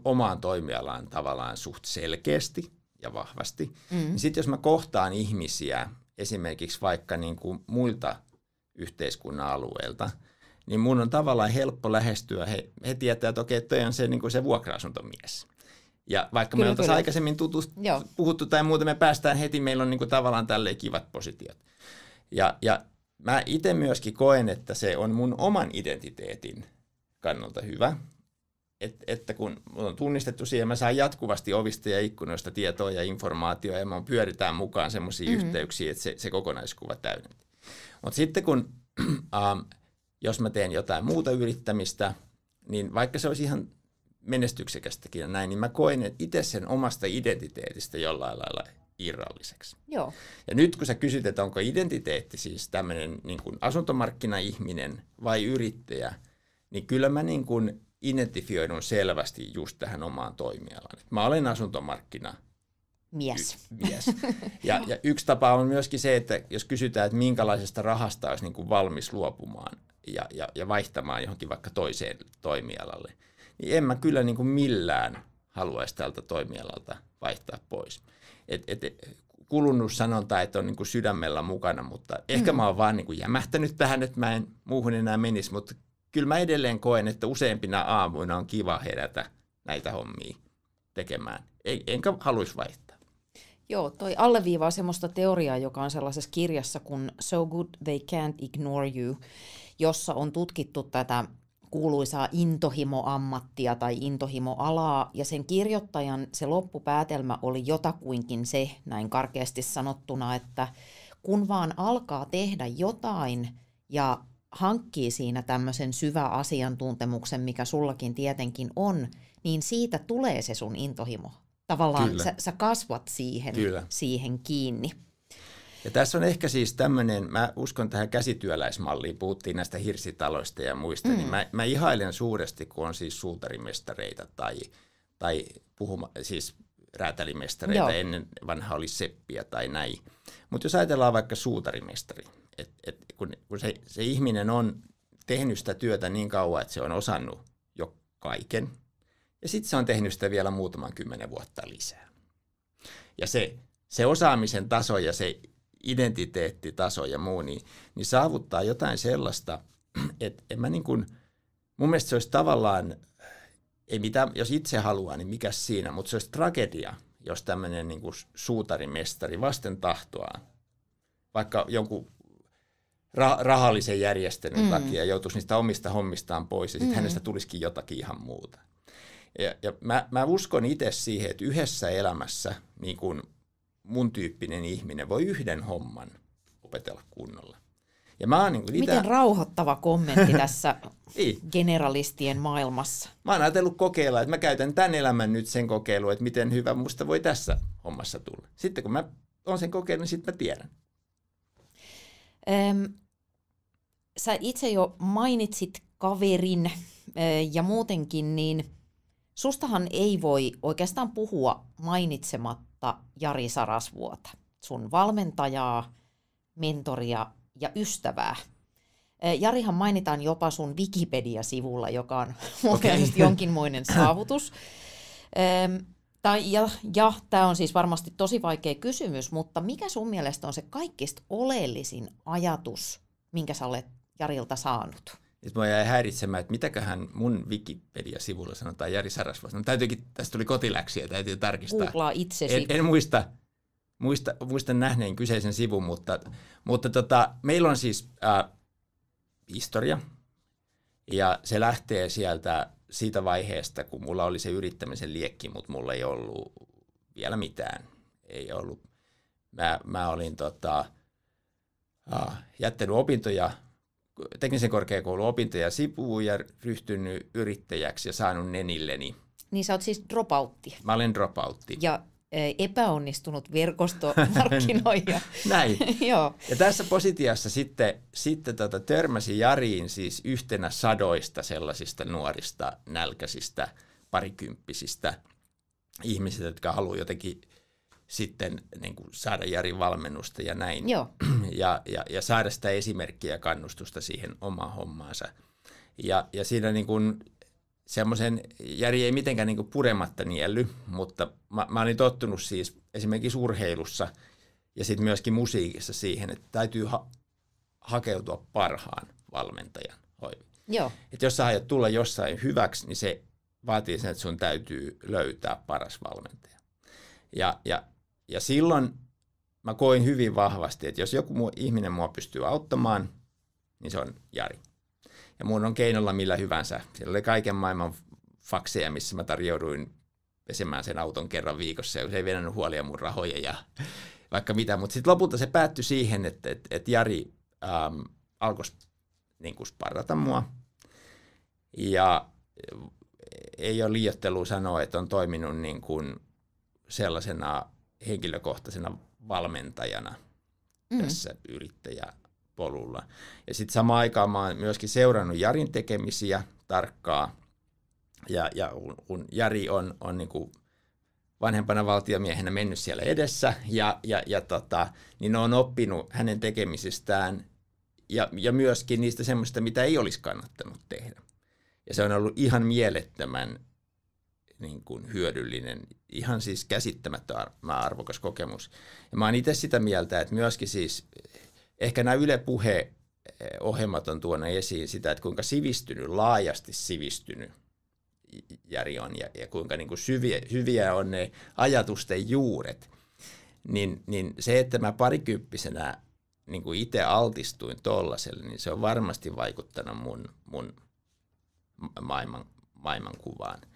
Speaker 2: omaan toimialaan tavallaan suht selkeästi, ja vahvasti. Mm. Niin sitten jos mä kohtaan ihmisiä esimerkiksi vaikka niin kuin muilta yhteiskunnan alueilta, niin mun on tavallaan helppo lähestyä, he, he tietävät, että okei, toi on se, niin kuin se vuokra-asuntomies. Ja vaikka kyllä, me oltaisiin aikaisemmin tutust, puhuttu tai muuta, me päästään heti, meillä on niin kuin tavallaan tälleen kivat positiot. Ja, ja mä itse myöskin koen, että se on mun oman identiteetin kannalta hyvä, et, että kun on tunnistettu siihen, mä saan jatkuvasti ovista ja ikkunoista tietoa ja informaatiota ja mä pyöritään mukaan semmoisia mm-hmm. yhteyksiä, että se, se kokonaiskuva täydentää. Mutta sitten kun, ähm, jos mä teen jotain muuta yrittämistä, niin vaikka se olisi ihan menestyksekästäkin ja näin, niin mä koen itse sen omasta identiteetistä jollain lailla irralliseksi. Joo. Ja nyt kun sä kysyt, että onko identiteetti siis tämmöinen niin asuntomarkkina-ihminen vai yrittäjä, niin kyllä mä niin kuin identifioidun selvästi just tähän omaan toimialaan. Mä olen asuntomarkkina.
Speaker 1: Mies. Y- mies.
Speaker 2: Ja, ja yksi tapa on myöskin se, että jos kysytään, että minkälaisesta rahasta olisi niin kuin valmis luopumaan ja, ja, ja vaihtamaan johonkin vaikka toiseen toimialalle, niin en mä kyllä niin kuin millään haluaisi tältä toimialalta vaihtaa pois. Et, et, kulunut sanonta, että on niin kuin sydämellä mukana, mutta ehkä mm. mä oon vaan niin kuin jämähtänyt tähän, että mä en muuhun enää menisi, mutta kyllä mä edelleen koen, että useimpina aamuina on kiva herätä näitä hommia tekemään. Enkä haluaisi vaihtaa.
Speaker 1: Joo, toi alleviivaa semmoista teoriaa, joka on sellaisessa kirjassa kuin So Good They Can't Ignore You, jossa on tutkittu tätä kuuluisaa intohimoammattia tai intohimoalaa, ja sen kirjoittajan se loppupäätelmä oli jotakuinkin se, näin karkeasti sanottuna, että kun vaan alkaa tehdä jotain ja hankkii siinä tämmöisen asiantuntemuksen, mikä sullakin tietenkin on, niin siitä tulee se sun intohimo. Tavallaan sä, sä kasvat siihen, siihen kiinni.
Speaker 2: Ja tässä on ehkä siis tämmöinen, mä uskon tähän käsityöläismalliin, puhuttiin näistä hirsitaloista ja muista, niin mm. niin mä, mä ihailen suuresti, kun on siis suutarimestareita tai, tai puhuma, siis räätälimestareita, Joo. ennen vanha oli seppiä tai näin. Mutta jos ajatellaan vaikka suutarimestari, et, et, kun, kun se, se ihminen on tehnyt sitä työtä niin kauan, että se on osannut jo kaiken, ja sitten se on tehnyt sitä vielä muutaman kymmenen vuotta lisää. Ja se, se osaamisen taso ja se identiteettitaso ja muu, niin, niin saavuttaa jotain sellaista, että en mä niin kuin, mun mielestä se olisi tavallaan, ei mitään, jos itse haluaa, niin mikä siinä, mutta se olisi tragedia, jos tämmöinen niin suutarimestari vasten tahtoaan, vaikka jonkun ra- rahallisen järjestelyn mm. takia ja joutuisi niistä omista hommistaan pois ja sitten mm. hänestä tulisikin jotakin ihan muuta. Ja, ja mä, mä uskon itse siihen, että yhdessä elämässä niin kun mun tyyppinen ihminen voi yhden homman opetella kunnolla. Ja mä niin itä... Miten
Speaker 1: rauhoittava kommentti tässä niin. generalistien maailmassa. Mä oon
Speaker 2: ajatellut kokeilla, että mä käytän tämän elämän nyt sen kokeilu, että miten hyvä musta voi tässä hommassa tulla. Sitten kun mä oon sen kokeillut, niin sitten mä tiedän
Speaker 1: sä itse jo mainitsit kaverin ja muutenkin, niin sustahan ei voi oikeastaan puhua mainitsematta Jari Sarasvuota, sun valmentajaa, mentoria ja ystävää. Jarihan mainitaan jopa sun Wikipedia-sivulla, joka on oikeasti okay. jonkinmoinen saavutus. Tai, ja ja tämä on siis varmasti tosi vaikea kysymys, mutta mikä sun mielestä on se kaikista oleellisin ajatus, minkä sä olet Jarilta saanut.
Speaker 2: Sitten mua jäi häiritsemään, että mitäköhän mun Wikipedia-sivulla sanotaan Jari Sarasvuo. No, täytyykin, tästä tuli kotiläksiä, täytyy tarkistaa. Googlaa
Speaker 1: itsesi. En, en
Speaker 2: muista, muista, muista nähneen kyseisen sivun, mutta, mutta tota, meillä on siis äh, historia, ja se lähtee sieltä siitä vaiheesta, kun mulla oli se yrittämisen liekki, mutta mulla ei ollut vielä mitään. Ei ollut. Mä, mä olin tota, äh, jättänyt opintoja teknisen opintoja sivuun ja ryhtynyt yrittäjäksi ja saanut ne Niin
Speaker 1: sä oot siis dropoutti.
Speaker 2: Mä olen dropoutti.
Speaker 1: Ja epäonnistunut verkostomarkkinoija.
Speaker 2: Näin. Joo. Ja tässä positiossa sitten, sitten tota, törmäsi Jariin siis yhtenä sadoista sellaisista nuorista, nälkäisistä, parikymppisistä ihmisistä, jotka haluaa jotenkin – sitten niin kuin saada Jari valmennusta ja näin. Joo. Ja, ja, ja saada sitä esimerkkiä ja kannustusta siihen omaan hommaansa. Ja, ja siinä niin kuin semmoisen, Jari ei mitenkään niin kuin purematta nielly, mutta mä, mä olin tottunut siis esimerkiksi urheilussa ja sitten myöskin musiikissa siihen, että täytyy ha- hakeutua parhaan valmentajan Joo. Et jos sä aiot tulla jossain hyväksi, niin se vaatii sen, että sun täytyy löytää paras valmentaja. Ja, ja ja silloin mä koin hyvin vahvasti, että jos joku muu ihminen mua pystyy auttamaan, niin se on Jari. Ja mun on keinolla millä hyvänsä. Siellä oli kaiken maailman fakseja, missä mä tarjouduin pesemään sen auton kerran viikossa, ja se ei vedänyt huolia mun rahoja ja vaikka mitä. Mutta sitten lopulta se päättyi siihen, että, että, että Jari ähm, alkoi niin kuin sparrata mua. Ja äh, ei ole liiottelu sanoa, että on toiminut niin kuin sellaisena henkilökohtaisena valmentajana mm. tässä yrittäjäpolulla. Ja sitten samaan aikaan mä oon myöskin seurannut Jarin tekemisiä tarkkaa. Ja, ja kun Jari on, on niin kuin vanhempana valtiomiehenä mennyt siellä edessä, ja, ja, ja tota, niin on oppinut hänen tekemisistään ja, ja myöskin niistä semmoista, mitä ei olisi kannattanut tehdä. Ja se on ollut ihan mielettömän niin kuin hyödyllinen, ihan siis käsittämättömän arvokas kokemus. Ja mä oon itse sitä mieltä, että myöskin siis ehkä nämä Yle Puhe eh, ohjelmat on tuona esiin sitä, että kuinka sivistynyt, laajasti sivistynyt Jari on ja, ja kuinka niin kuin syviä, hyviä on ne ajatusten juuret. Niin, niin se, että mä parikymppisenä niin kuin itse altistuin tollaselle, niin se on varmasti vaikuttanut mun, mun maailman, maailmankuvaan –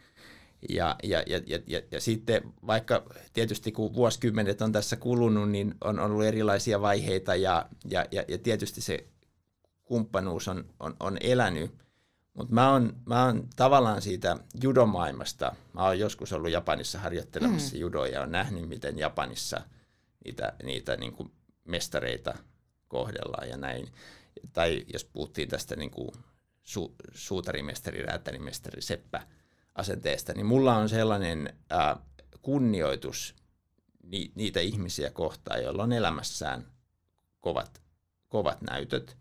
Speaker 2: ja, ja, ja, ja, ja, ja sitten vaikka tietysti kun vuosikymmenet on tässä kulunut, niin on, on ollut erilaisia vaiheita ja, ja, ja, ja tietysti se kumppanuus on, on, on elänyt. Mutta mä oon, mä oon tavallaan siitä judomaailmasta, mä oon joskus ollut Japanissa harjoittelemassa mm. judoa ja oon nähnyt, miten Japanissa niitä, niitä niin kuin mestareita kohdellaan ja näin. Tai jos puhuttiin tästä niin kuin su, suutarimestari, räätälimestari, seppä, asenteesta, niin mulla on sellainen ää, äh, kunnioitus ni, niitä ihmisiä kohtaan, joilla on elämässään kovat, kovat näytöt.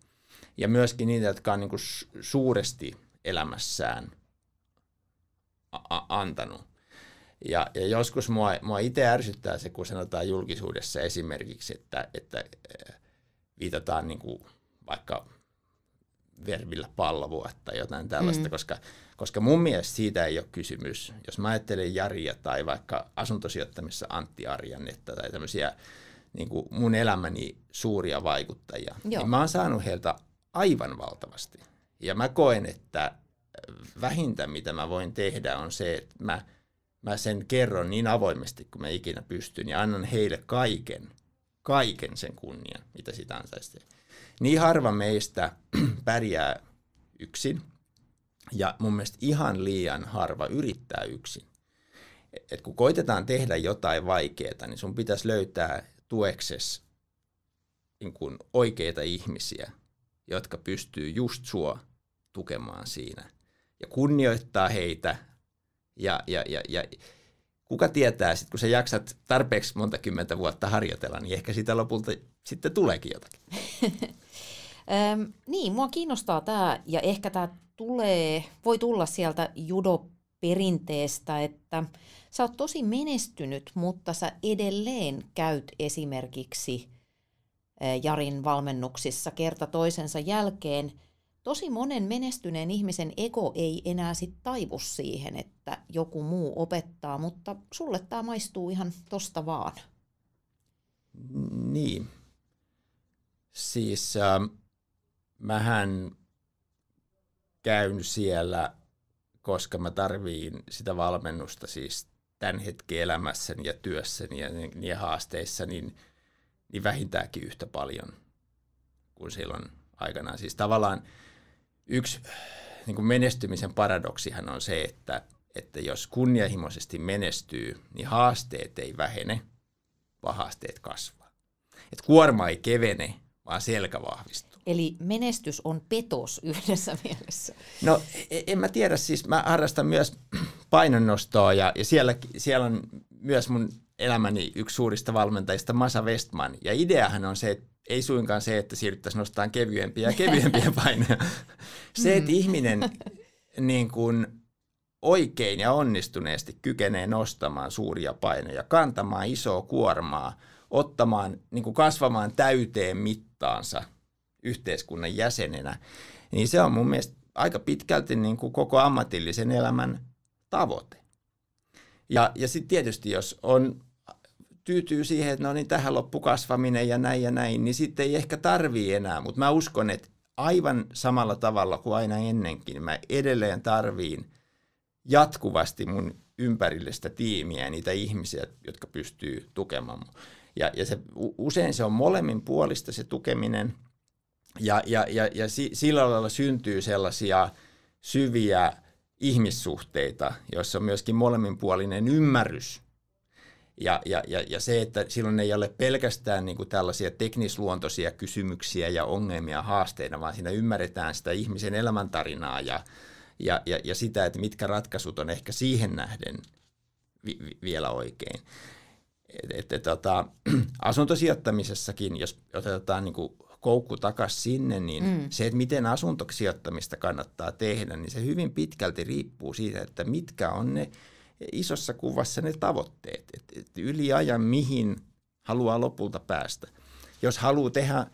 Speaker 2: Ja myöskin niitä, jotka on niin kuin suuresti elämässään a- antanut. Ja, ja joskus mua, mua itse ärsyttää se, kun sanotaan julkisuudessa esimerkiksi, että, että äh, viitataan niin kuin vaikka verbillä palvoa tai jotain tällaista, mm. koska, koska mun mielestä siitä ei ole kysymys. Jos mä ajattelen Jaria tai vaikka asuntosijoittamissa Antti Arjannetta tai tämmöisiä niin kuin mun elämäni suuria vaikuttajia, niin Joo. niin mä oon saanut heiltä aivan valtavasti. Ja mä koen, että vähintä mitä mä voin tehdä on se, että mä, mä sen kerron niin avoimesti kuin mä ikinä pystyn ja annan heille kaiken, kaiken sen kunnian, mitä sitä ansaisi tehdä niin harva meistä pärjää yksin ja mun mielestä ihan liian harva yrittää yksin. Et kun koitetaan tehdä jotain vaikeaa, niin sun pitäisi löytää tueksessa niin kun oikeita ihmisiä, jotka pystyy just sua tukemaan siinä ja kunnioittaa heitä ja, ja, ja, ja kuka tietää, sit kun sä jaksat tarpeeksi monta kymmentä vuotta harjoitella, niin ehkä siitä lopulta sitten tuleekin jotakin.
Speaker 1: Ähm, niin, mua kiinnostaa tämä, ja ehkä tämä tulee, voi tulla sieltä judo perinteestä, että sä oot tosi menestynyt, mutta sä edelleen käyt esimerkiksi Jarin valmennuksissa kerta toisensa jälkeen. Tosi monen menestyneen ihmisen ego ei enää sit taivu siihen, että joku muu opettaa, mutta sulle tämä maistuu ihan tosta vaan.
Speaker 2: Niin. Siis äh, mähän käyn siellä, koska mä tarviin sitä valmennusta siis tämän hetken elämässäni ja työssäni ja, ja haasteissa, niin, niin vähintäänkin yhtä paljon kuin silloin aikanaan. Siis tavallaan yksi niin kuin menestymisen paradoksihan on se, että, että jos kunnianhimoisesti menestyy, niin haasteet ei vähene, vaan haasteet kasvaa. Et kuorma ei kevene, vaan selkä vahvistuu.
Speaker 1: Eli menestys on petos yhdessä mielessä. No e-, en mä tiedä, siis mä harrastan myös
Speaker 2: painonnostoa ja, ja siellä, siellä on myös mun elämäni yksi suurista valmentajista Masa Westman. Ja ideahan on se, että ei suinkaan se, että siirryttäisiin nostamaan kevyempiä ja kevyempiä painoja. Se, että mm. ihminen niin kuin oikein ja onnistuneesti kykenee nostamaan suuria painoja, kantamaan isoa kuormaa, ottamaan, niin kuin kasvamaan täyteen mittaansa – yhteiskunnan jäsenenä, niin se on mun mielestä aika pitkälti niin kuin koko ammatillisen elämän tavoite. Ja, ja sitten tietysti, jos on tyytyy siihen, että no niin tähän loppu kasvaminen ja näin ja näin, niin sitten ei ehkä tarvii enää, mutta mä uskon, että aivan samalla tavalla kuin aina ennenkin, mä edelleen tarviin jatkuvasti mun ympärille sitä tiimiä, niitä ihmisiä, jotka pystyy tukemaan mun. Ja, ja se, usein se on molemmin puolista se tukeminen – ja, ja, ja, ja sillä lailla syntyy sellaisia syviä ihmissuhteita, joissa on myöskin molemminpuolinen ymmärrys. Ja, ja, ja, ja se, että silloin ei ole pelkästään niin kuin tällaisia teknisluontoisia kysymyksiä ja ongelmia haasteina, vaan siinä ymmärretään sitä ihmisen elämäntarinaa ja, ja, ja, ja sitä, että mitkä ratkaisut on ehkä siihen nähden vi, vi, vielä oikein. Et, et, tota, asuntosijoittamisessakin, jos otetaan niin kuin koukku takaisin sinne, niin mm. se, että miten asuntosijoittamista kannattaa tehdä, niin se hyvin pitkälti riippuu siitä, että mitkä on ne isossa kuvassa ne tavoitteet, että et yli ajan mihin haluaa lopulta päästä. Jos haluaa tehdä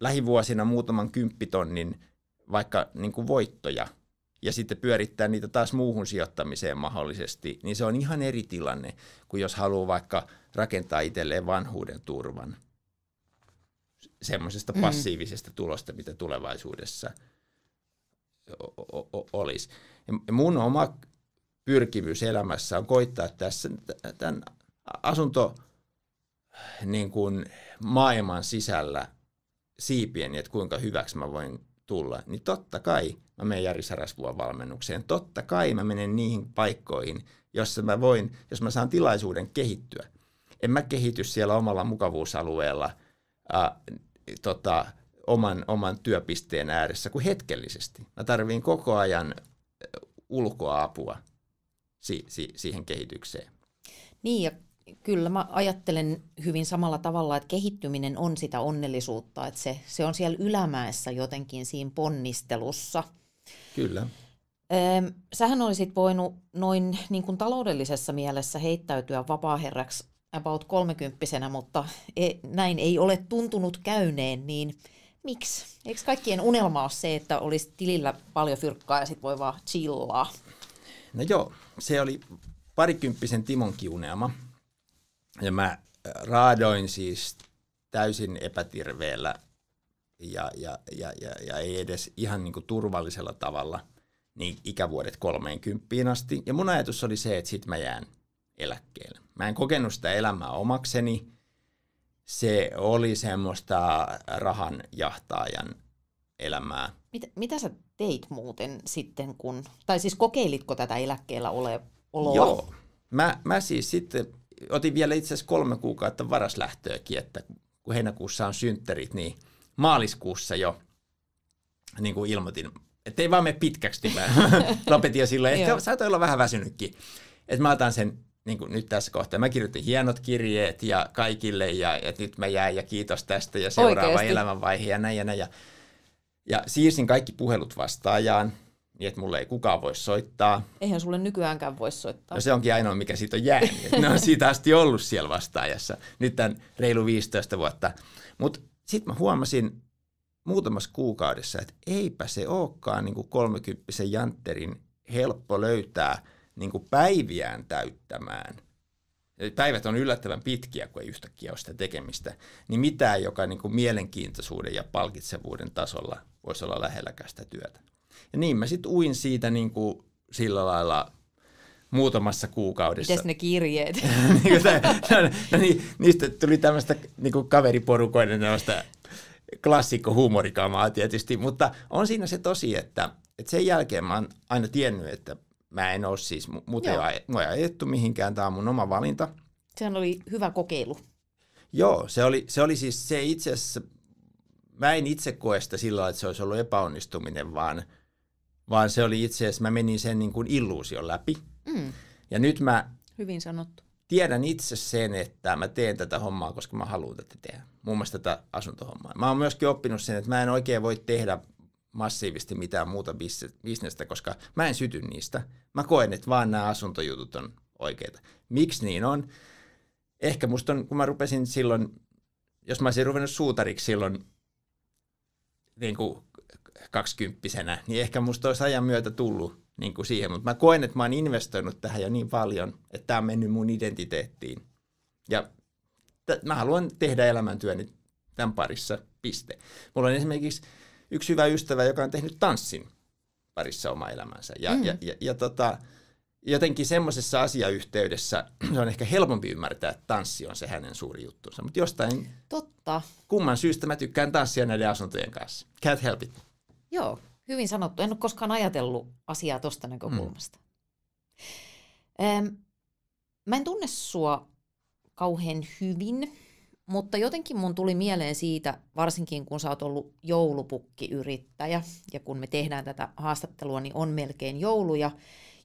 Speaker 2: lähivuosina muutaman kymppitonnin vaikka niin kuin voittoja ja sitten pyörittää niitä taas muuhun sijoittamiseen mahdollisesti, niin se on ihan eri tilanne kuin jos haluaa vaikka rakentaa itselleen vanhuuden turvan – semmoisesta mm. passiivisesta tulosta, mitä tulevaisuudessa olisi. Ja mun oma pyrkimys elämässä on koittaa tässä tämän asunto niin kuin maailman sisällä siipieni, että kuinka hyväksi mä voin tulla, niin totta kai mä menen Jari Sarasvuon valmennukseen. Totta kai mä menen niihin paikkoihin, jossa mä voin, jos mä saan tilaisuuden kehittyä. En mä kehity siellä omalla mukavuusalueella – äh, tota, oman, oman työpisteen ääressä kuin hetkellisesti. Mä tarviin koko ajan ulkoa apua si, si, siihen kehitykseen.
Speaker 1: Niin ja kyllä mä ajattelen hyvin samalla tavalla, että kehittyminen on sitä onnellisuutta, että se, se on siellä ylämäessä jotenkin siinä ponnistelussa. Kyllä. sähän olisit voinut noin niin kuin taloudellisessa mielessä heittäytyä vapaaherraksi about kolmekymppisenä, mutta e, näin ei ole tuntunut käyneen, niin miksi? Eikö kaikkien unelma ole se, että olisi tilillä paljon fyrkkaa ja sitten voi vaan chillaa?
Speaker 2: No joo, se oli parikymppisen Timon kiuneama. Ja mä äh, raadoin siis täysin epäterveellä ja, ja, ja, ja, ja ei edes ihan niin kuin turvallisella tavalla niin ikävuodet kymppiin asti. Ja mun ajatus oli se, että sit mä jään eläkkeelle. Mä en kokenut sitä elämää omakseni. Se oli semmoista rahan jahtaajan elämää.
Speaker 1: Mitä, mitä sä teit muuten sitten, kun, tai siis kokeilitko tätä eläkkeellä ole, oloa? Joo.
Speaker 2: Mä, mä siis sitten otin vielä itse asiassa kolme kuukautta varaslähtöäkin, että kun heinäkuussa on syntterit, niin maaliskuussa jo niin kuin ilmoitin, että ei vaan me pitkäksi, niin mä lopetin jo silloin. Ehkä saattoi olla vähän väsynytkin, että mä otan sen niin kuin nyt tässä kohtaa. Mä kirjoitin hienot kirjeet ja kaikille ja että nyt mä jäin ja kiitos tästä ja seuraava Oikeasti. elämänvaihe ja näin ja näin. Ja, ja siirsin kaikki puhelut vastaajaan niin että mulle ei kukaan voi soittaa.
Speaker 1: Eihän sulle nykyäänkään voi soittaa. No se
Speaker 2: onkin ainoa, mikä siitä on jäänyt. ne on siitä asti ollut siellä vastaajassa. Nyt tämän reilu 15 vuotta. Mutta sitten mä huomasin muutamassa kuukaudessa, että eipä se olekaan niin kuin 30 jantterin helppo löytää – niin kuin päiviään täyttämään, päivät on yllättävän pitkiä, kun ei yhtäkkiä ole sitä tekemistä, niin mitään, joka niin kuin mielenkiintoisuuden ja palkitsevuuden tasolla voisi olla lähelläkään sitä työtä. Ja niin mä sitten uin siitä niin kuin sillä lailla muutamassa kuukaudessa. Mites ne kirjeet? niin, no, no, niistä tuli tämmöistä niin kuin kaveriporukoiden tämmöistä klassikko huumorikamaa tietysti, mutta on siinä se tosi, että, että sen jälkeen mä oon aina tiennyt, että Mä en ole siis, mut ei, mua ei ajettu mihinkään, tämä on mun oma valinta.
Speaker 1: Sehän oli hyvä kokeilu.
Speaker 2: Joo, se oli, se oli siis se itse asiassa, mä en itse koe sitä sillä että se olisi ollut epäonnistuminen, vaan, vaan se oli itse asiassa, mä menin sen niin kuin illuusion läpi. Mm. Ja nyt mä
Speaker 1: Hyvin sanottu.
Speaker 2: tiedän itse sen, että mä teen tätä hommaa, koska mä haluan tätä tehdä. Muun muassa tätä asuntohommaa. Mä oon myöskin oppinut sen, että mä en oikein voi tehdä massiivisesti mitään muuta bisnestä, koska mä en syty niistä. Mä koen, että vaan nämä asuntojutut on oikeita. Miksi niin on? Ehkä musta on, kun mä rupesin silloin, jos mä olisin ruvennut suutariksi silloin niin kuin kaksikymppisenä, niin ehkä musta olisi ajan myötä tullut niin kuin siihen, mutta mä koen, että mä oon investoinut tähän jo niin paljon, että tämä on mennyt mun identiteettiin. Ja t- mä haluan tehdä elämäntyöni tämän parissa, piste. Mulla on esimerkiksi yksi hyvä ystävä, joka on tehnyt tanssin parissa oma elämänsä. Ja, mm. ja, ja, ja tota, jotenkin semmoisessa asiayhteydessä se on ehkä helpompi ymmärtää, että tanssi on se hänen suuri juttunsa. Mutta jostain Totta. kumman syystä mä tykkään tanssia näiden asuntojen kanssa. Can't help it.
Speaker 1: Joo, hyvin sanottu. En ole koskaan ajatellut asiaa tuosta näkökulmasta. Mm. Ähm, mä en tunne sua kauhean hyvin. Mutta jotenkin mun tuli mieleen siitä, varsinkin kun sä oot ollut joulupukkiyrittäjä, ja kun me tehdään tätä haastattelua, niin on melkein joulu ja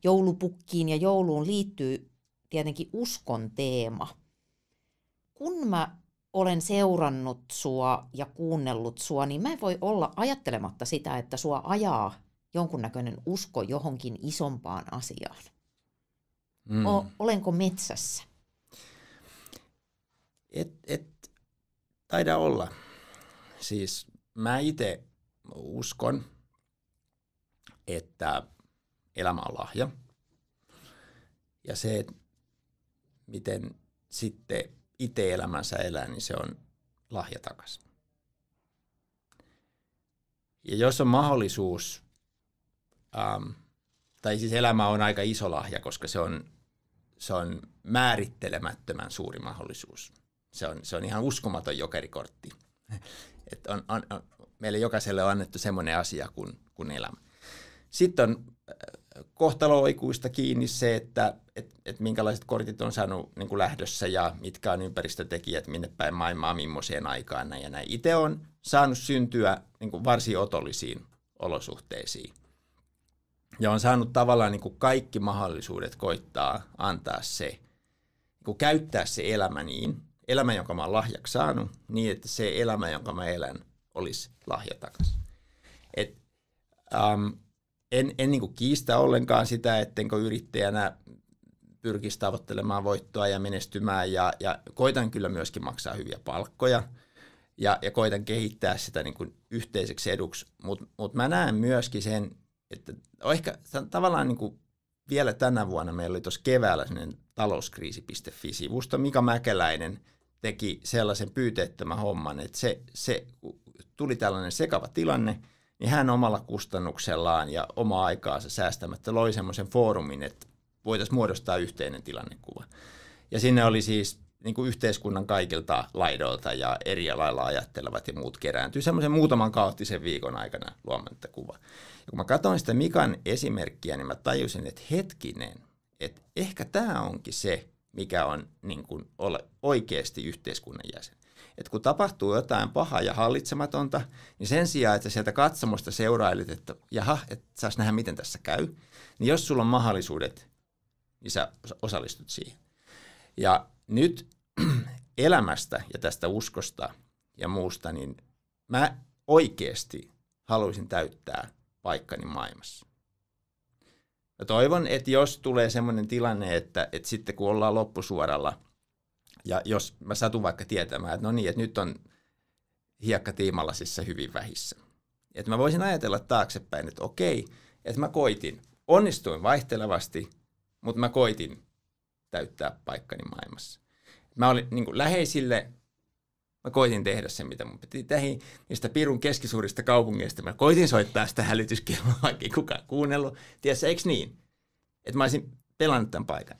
Speaker 1: Joulupukkiin ja jouluun liittyy tietenkin uskon teema. Kun mä olen seurannut sua ja kuunnellut sua, niin mä en voi olla ajattelematta sitä, että sua ajaa jonkunnäköinen usko johonkin isompaan asiaan. Mm. O, olenko metsässä?
Speaker 2: Et, et Taida olla. Siis mä itse uskon, että elämä on lahja. Ja se, miten sitten itse elämänsä elää, niin se on lahja takaisin. Ja jos on mahdollisuus, ähm, tai siis elämä on aika iso lahja, koska se on, se on määrittelemättömän suuri mahdollisuus – se on, se on ihan uskomaton jokerikortti. Et on, on, on, meille jokaiselle on annettu semmoinen asia kuin, kuin elämä. Sitten on äh, kohtaloikuista kiinni se, että et, et minkälaiset kortit on saanut niin kuin lähdössä ja mitkä on ympäristötekijät, minne päin maailmaa, millaiseen aikaan näin ja näin. Itse on saanut syntyä niin kuin varsin otollisiin olosuhteisiin. Ja on saanut tavallaan niin kuin kaikki mahdollisuudet koittaa antaa se, niin kuin käyttää se elämä niin, elämä, jonka mä oon lahjaksi saanut, niin että se elämä, jonka mä elän, olisi lahja takaisin. Et, um, en en niin kiistä ollenkaan sitä, ettenkö yrittäjänä pyrkisi tavoittelemaan voittoa ja menestymään ja, ja koitan kyllä myöskin maksaa hyviä palkkoja ja, ja koitan kehittää sitä niin kuin yhteiseksi eduksi, mutta mut mä näen myöskin sen, että ehkä tavallaan niin kuin vielä tänä vuonna meillä oli tuossa keväällä talouskriisi.fi-sivusto, Mika Mäkeläinen – teki sellaisen pyyteettömän homman, että se, se tuli tällainen sekava tilanne, niin hän omalla kustannuksellaan ja omaa aikaansa säästämättä loi semmoisen foorumin, että voitaisiin muodostaa yhteinen tilannekuva. Ja sinne oli siis niin kuin yhteiskunnan kaikilta laidoilta ja eri lailla ajattelevat ja muut kerääntyi semmoisen muutaman kaoottisen viikon aikana tätä kuva. Ja kun mä katsoin sitä Mikan esimerkkiä, niin mä tajusin, että hetkinen, että ehkä tämä onkin se, mikä on niin kuin, ole, oikeasti yhteiskunnan jäsen. Et kun tapahtuu jotain pahaa ja hallitsematonta, niin sen sijaan, että sieltä katsomosta seurailet, että jaha, että saas nähdä, miten tässä käy, niin jos sulla on mahdollisuudet, niin sä osallistut siihen. Ja nyt elämästä ja tästä uskosta ja muusta, niin mä oikeasti haluaisin täyttää paikkani maailmassa. Mä toivon, että jos tulee semmoinen tilanne, että, että sitten kun ollaan loppusuoralla, ja jos mä satun vaikka tietämään, että no niin, että nyt on hiekka tiimalasissa hyvin vähissä. Että mä voisin ajatella taaksepäin, että okei, että mä koitin. Onnistuin vaihtelevasti, mutta mä koitin täyttää paikkani maailmassa. Mä olin niin kuin, läheisille Mä koitin tehdä sen, mitä mun piti tehdä. Niistä pirun keskisuurista kaupungeista mä koitin soittaa sitä hälytyskelloa, vaikka kukaan kuunnellut. Tiedätkö, eikö niin? Että mä olisin pelannut tämän paikan.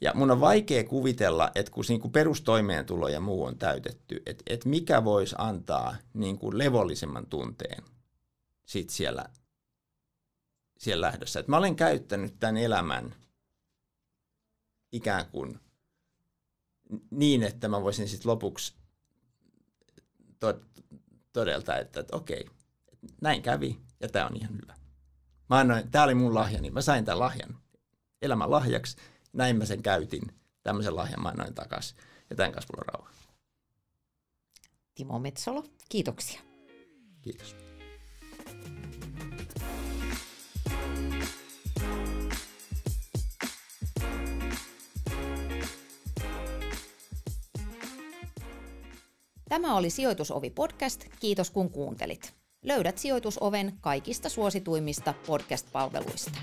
Speaker 2: Ja mun on vaikea kuvitella, että kun niinku perustoimeentulo ja muu on täytetty, että, että mikä voisi antaa niinku levollisemman tunteen sit siellä, siellä lähdössä. Et mä olen käyttänyt tämän elämän ikään kuin niin, että mä voisin sitten lopuksi todelta, että, että okei, näin kävi ja tämä on ihan hyvä. Mä annoin, tämä oli mun niin mä sain tämän lahjan elämän lahjaksi, näin mä sen käytin, tämmöisen lahjan mä annoin takaisin ja tämän kanssa mulla on rauha.
Speaker 1: Timo Metsolo, kiitoksia. Kiitos. Tämä oli Sijoitusovi podcast. Kiitos kun kuuntelit. Löydät sijoitusoven kaikista suosituimmista podcast-palveluista.